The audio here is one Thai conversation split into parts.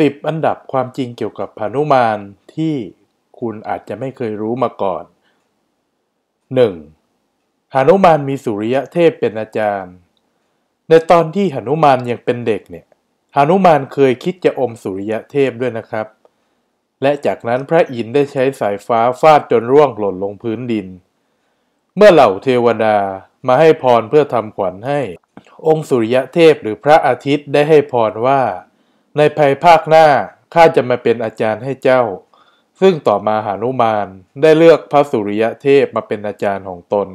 10อันดับความจริงเกี่ยวกับพานุมานที่คุณอาจจะไม่เคยรู้มาก่อน 1. หานุมานมีสุริยะเทพเป็นอาจารย์ ในตอนที่หานุมานยังเป็นเด็กเนี่ยหานุมานเคยคิดจะอมสุริยะเทพด้วยนะครับ และจากนั้นพระอินทร์ได้ใช้สายฟ้าฟาดจนร่วงหล่นลงพื้นดิน เมื่อเหล่าเทวดามาให้พรเพื่อทำขวัญให้ องค์สุริยะเทพหรือพระอาทิตย์ได้ให้พรว่าในภายภาคหน้าข้าจะมาเป็นอาจารย์ให้เจ้า ซึ่งต่อมาหานุมานได้เลือกพระสุริยะเทพมาเป็นอาจารย์ของตน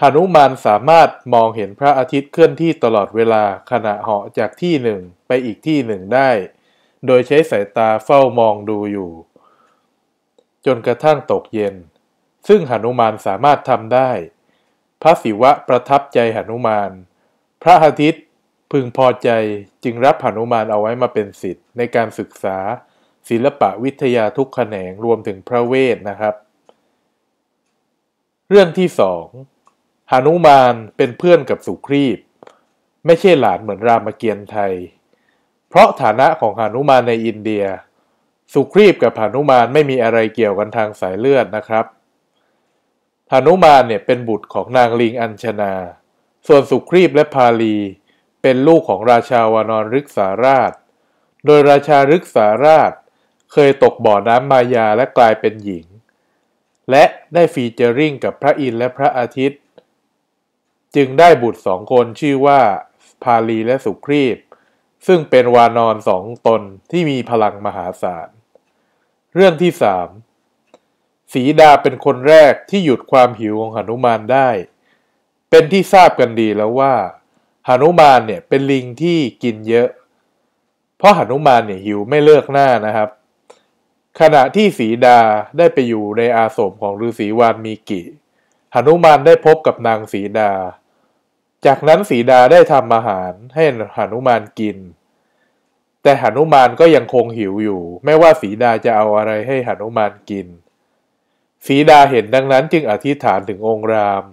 หานุมานสามารถมองเห็นพระอาทิตย์เคลื่อนที่ตลอดเวลาขณะเหาะจากที่หนึ่งไปอีกที่หนึ่งได้ โดยใช้สายตาเฝ้ามองดูอยู่ จนกระทั่งตกเย็น ซึ่งหานุมานสามารถทำได้ พระศิวะประทับใจหานุมานพระอาทิตย์พึงพอใจจึงรับหนุมานเอาไว้มาเป็นสิทธิ์ในการศึกษาศิลปะวิทยาทุกแขนงรวมถึงพระเวทนะครับ เรื่องที่สองหนุมานเป็นเพื่อนกับสุครีบไม่ใช่หลานเหมือนรามเกียรติ์ไทย เพราะฐานะของหนุมานในอินเดีย สุครีบกับหนุมานไม่มีอะไรเกี่ยวกันทางสายเลือดนะครับหนุมานเนี่ยเป็นบุตรของนางลิงอัญชนา ส่วนสุครีบและพาลีเป็นลูกของราชาวานรฤกษาราช โดยราชาฤกษาราชเคยตกบ่อน้ำมายาและกลายเป็นหญิง และได้ฟีเจอริ่งกับพระอินทร์และพระอาทิตย์ จึงได้บุตรสองคนชื่อว่าพาลีและสุครีพ ซึ่งเป็นวานอนสองตนที่มีพลังมหาศาล เรื่องที่สามสีดาเป็นคนแรกที่หยุดความหิวของหนุมานได้ เป็นที่ทราบกันดีแล้วว่าหนุมานเนี่ยเป็นลิงที่กินเยอะ เพราะหนุมานเนี่ยหิวไม่เลิกหน้านะครับ ขณะที่สีดาได้ไปอยู่ในอาสมของฤาษีวานมีกิ หนุมานได้พบกับนางสีดา จากนั้นสีดาได้ทำอาหารให้หนุมานกิน แต่หนุมานก็ยังคงหิวอยู่ไม่ว่าสีดาจะเอาอะไรให้หนุมานกิน สีดาเห็นดังนั้นจึงอธิษฐานถึงองค์ราม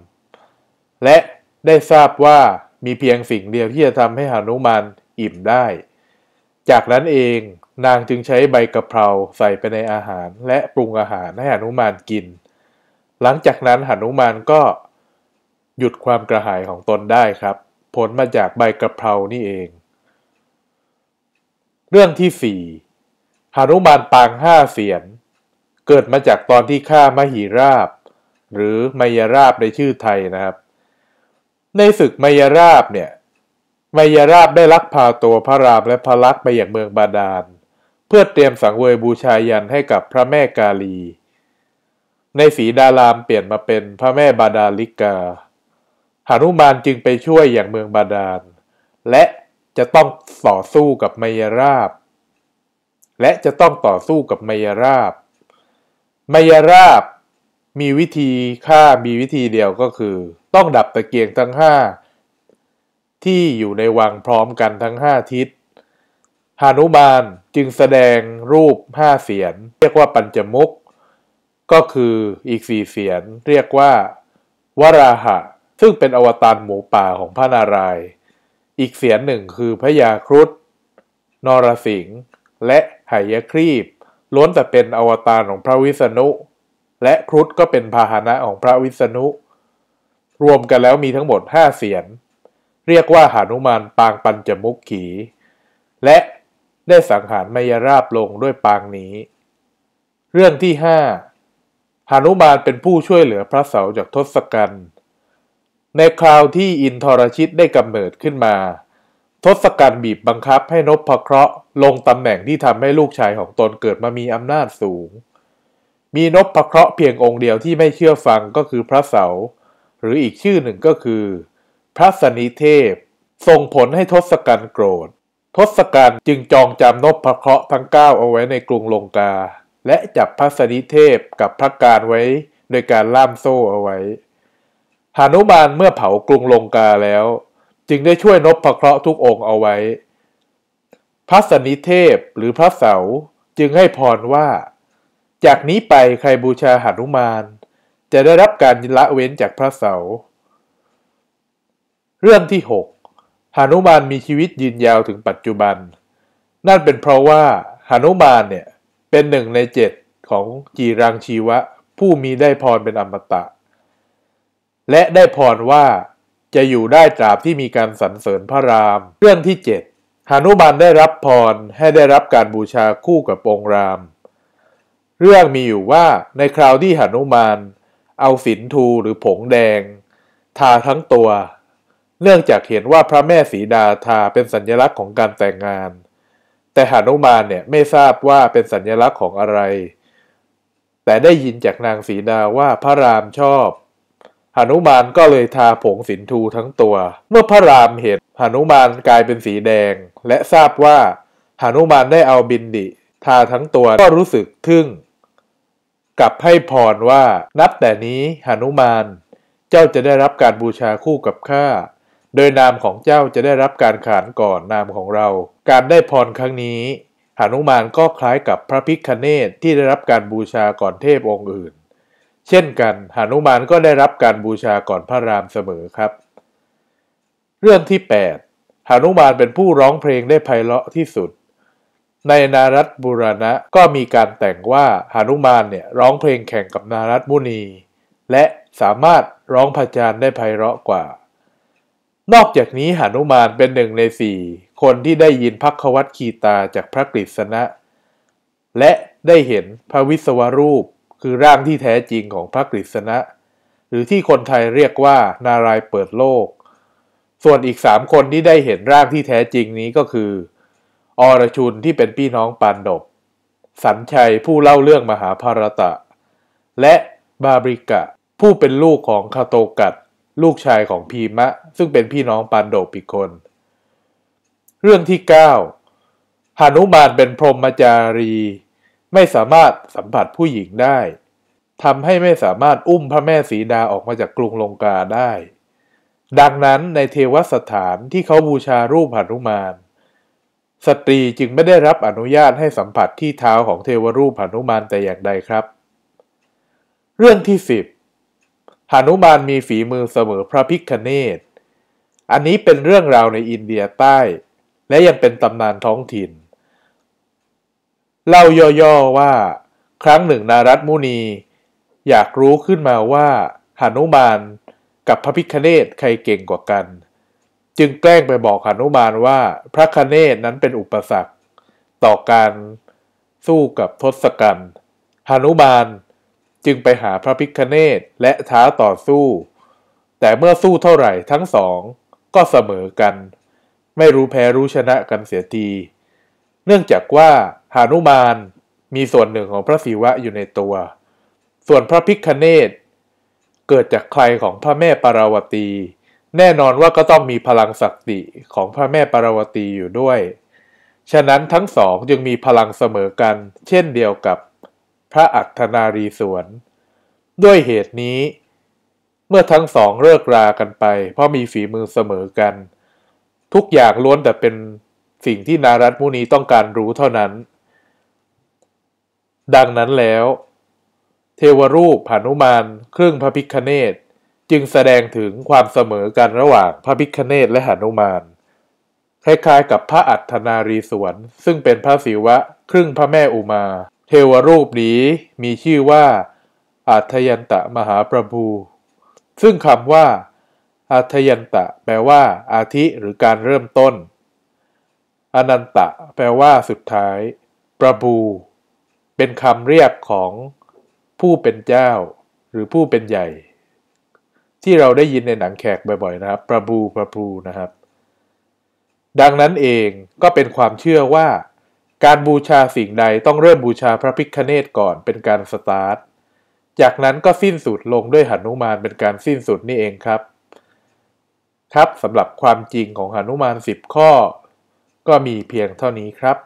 และได้ทราบว่ามีเพียงสิ่งเดียวที่จะทำให้หานุมานอิ่มได้ จากนั้นเองนางจึงใช้ใบกะเพราใส่ไปในอาหารและปรุงอาหารให้หนุมานกิน หลังจากนั้นหนุมานก็หยุดความกระหายของตนได้ครับ ผลมาจากใบกะเพรานี่เอง เรื่องที่สี่หนุมานปางห้าเสียน เกิดมาจากตอนที่ฆ่ามหิราบหรือมยราบในชื่อไทยนะครับในศึกมายราบเนี่ยมายราบได้ลักพาตัวพระราม และพระลักษ์ไปอย่างเมืองบาดาล เพื่อเตรียมสังเวยบูชายันให้กับพระแม่กาลี ในสีดารามเปลี่ยนมาเป็นพระแม่บาดาลิกาหานุมานจึงไปช่วยอย่างเมืองบาดาล และจะต้องต่อสู้กับมายราบ และจะต้องต่อสู้กับมายราบมายราบมีวิธีฆ่ามีวิธีเดียวก็คือ ต้องดับตะเกียงทั้ง 5 ที่อยู่ในวังพร้อมกันทั้ง5ทิศหานุบาลจึงแสดงรูป5เสียน เรียกว่าปัญจมุกก็คืออีกสี่เสียนเรียกว่า วราหะซึ่งเป็นอวตารหมูป่าของพระนารายณ์อีกเสียนหนึ่งคือพระยาครุฑนรสิงห์และไหยครีบ ล้วนแต่เป็นอวตารของพระวิษณุและครุฑก็เป็นพาหนะของพระวิษณุ รวมกันแล้วมีทั้งหมดห้าเสียนเรียกว่าหานุมานปางปัญจมุขขี และได้สังหารมายราบลงด้วยปางนี้ เรื่องที่ห้าหานุมานเป็นผู้ช่วยเหลือพระเสาจากทศกัณฐ์ ในคราวที่อินทรชิตได้กำเนิดขึ้นมา ทศกัณฐ์บีบบังคับให้นพพเคราะห์ ลงตำแหน่งที่ทำให้ลูกชายของตนเกิดมามีอำนาจสูงมีนพพระเคราะห์เพียงองค์เดียวที่ไม่เชื่อฟังก็คือพระเสาหรืออีกชื่อหนึ่งก็คือ พระสนิเทพส่งผลให้ทศกัณฐ์โกรธ ทศกัณฐ์จึงจองจำนพพระเคราะห์ทั้งเก้าเอาไว้ในกรุงลงกา และจับพระสนิเทพกับพระการไว้โดยการล่ามโซ่เอาไว้หานุมานเมื่อเผากรุงลงกาแล้ว จึงได้ช่วยนพพระเคราะห์ทุกองค์เอาไว้พระสนิเทพหรือพระเสาจึงให้พรว่าจากนี้ไปใครบูชาหานุมานจะได้รับการละเว้นจากพระเสา เรื่องที่6หานุมานมีชีวิตยืนยาวถึงปัจจุบัน นั่นเป็นเพราะว่าหานุมานเนี่ยเป็นหนึ่งในเจ็ดของจีรังชีวะผู้มีได้พรเป็นอมตะ และได้พรว่าจะอยู่ได้ตราบที่มีการสรรเสริญพระราม เรื่องที่ 7หานุมานได้รับพรให้ได้รับการบูชาคู่กับองค์รามเรื่องมีอยู่ว่าในคราวที่หนุมานเอาสินทูหรือผงแดง ทาทั้งตัว เนื่องจากเห็นว่าพระแม่สีดาทาเป็นสัญลักษณ์ของการแต่งงาน แต่หนุมานเนี่ยไม่ทราบว่าเป็นสัญลักษณ์ของอะไร แต่ได้ยินจากนางสีดาว่าพระรามชอบ หนุมานก็เลยทาผงสินทูทั้งตัว เมื่อพระรามเห็นหนุมานกลายเป็นสีแดง และทราบว่าหนุมานได้เอาบินดิทาทั้งตัวก็รู้สึกทึ่งกลับให้พรว่านับแต่นี้หนุมานเจ้าจะได้รับการบูชาคู่กับข้าโดยนามของเจ้าจะได้รับการขานก่อนนามของเรา การได้พรครั้งนี้หนุมานก็คล้ายกับพระพิคเนตที่ได้รับการบูชาก่อนเทพองค์อื่น เช่นกันหนุมานก็ได้รับการบูชาก่อนพระรามเสมอครับ เรื่องที่ 8หนุมานเป็นผู้ร้องเพลงได้ไพเราะที่สุดในนารัตบุรณะก็มีการแต่งว่าหานุมานเนี่ยร้องเพลงแข่งกับนารัตมุนีและสามารถร้องพจานได้ไพเราะกว่า นอกจากนี้หานุมานเป็นหนึ่งในสี่คนที่ได้ยินพักควัตคีตาจากพระกฤษณะและได้เห็นพระวิศวรูปคือร่างที่แท้จริงของพระกฤษณะหรือที่คนไทยเรียกว่านารายเปิดโลก ส่วนอีกสามคนที่ได้เห็นร่างที่แท้จริงนี้ก็คืออรชุนที่เป็นพี่น้องปานดกสันชัยผู้เล่าเรื่องมหาภารตะ และบาบริกะ ผู้เป็นลูกของคาโตกัดลูกชายของพีมะซึ่งเป็นพี่น้องปานดกอีกคน เรื่องที่9หานุมานเป็นพรหมจารี ไม่สามารถสัมผัสผู้หญิงได้ทำให้ไม่สามารถอุ้มพระแม่สีดาออกมาจากกรุงลงกาได้ ดังนั้นในเทวสถานที่เขาบูชารูปหนุมานสตรีจึงไม่ได้รับอนุญาตให้สัมผัสที่เท้าของเทวรูปหนุมานแต่อย่างใดครับ เรื่องที่ 10หนุมานมีฝีมือเสมอพระพิคเนตอันนี้เป็นเรื่องราวในอินเดียใต้ และยังเป็นตำนานท้องถิ่น เล่าย่อๆว่า ครั้งหนึ่งนารัตมุนี อยากรู้ขึ้นมาว่าหนุมานกับพระพิคเนตใครเก่งกว่ากันจึงแกล้งไปบอกหนุมานว่าพระคเนศนั้นเป็นอุปสรรค ต่อการสู้กับทศกัณฐ์หนุมานจึงไปหาพระพิคเนศและท้าต่อสู้ แต่เมื่อสู้เท่าไหร่ทั้งสองก็เสมอกัน ไม่รู้แพ้รู้ชนะกันเสียที เนื่องจากว่าหานุมานมีส่วนหนึ่งของพระศิวะอยู่ในตัว ส่วนพระพิคเนศเกิดจากใครของพระแม่ปาราวตีแน่นอนว่าก็ต้องมีพลังศักดิ์ของพระแม่ปารวตีอยู่ด้วย ฉะนั้นทั้งสองจึงมีพลังเสมอกัน เช่นเดียวกับพระอัฏนารีสวน ด้วยเหตุนี้เมื่อทั้งสองเลิกรา กันไปเพราะมีฝีมือเสมอกัน ทุกอย่างล้วนแต่เป็นสิ่งที่นารัตมุนีต้องการรู้เท่านั้น ดังนั้นแล้ว เทวรูปผานุมานเครื่องพระพิคเนตจึงแสดงถึงความเสมอกันระหว่างพระพิคเนตและหนุมานคล้ายๆ กับพระอัฏฐนารีสวนซึ่งเป็นพระศิวะครึ่งพระแม่อุมา เทวรูปนี้มีชื่อว่า อัธยันตะมหาประภูซึ่งคำว่าอัธยันตะ แปลว่า อาทิหรือการเริ่มต้น อนันตะ แปลว่าสุดท้าย ประภูเป็นคำเรียกของผู้เป็นเจ้าหรือผู้เป็นใหญ่ที่เราได้ยินในหนังแขกบ่อย ๆ นะครับ ประบูประบูนะครับ ดังนั้นเองก็เป็นความเชื่อว่า การบูชาสิ่งใดต้องเริ่มบูชาพระพิคเนตก่อนเป็นการสตาร์ท จากนั้นก็สิ้นสุดลงด้วยหนุมานเป็นการสิ้นสุดนี่เองครับ ครับสำหรับความจริงของหนุมาน10 ข้อ ก็มีเพียงเท่านี้ครับ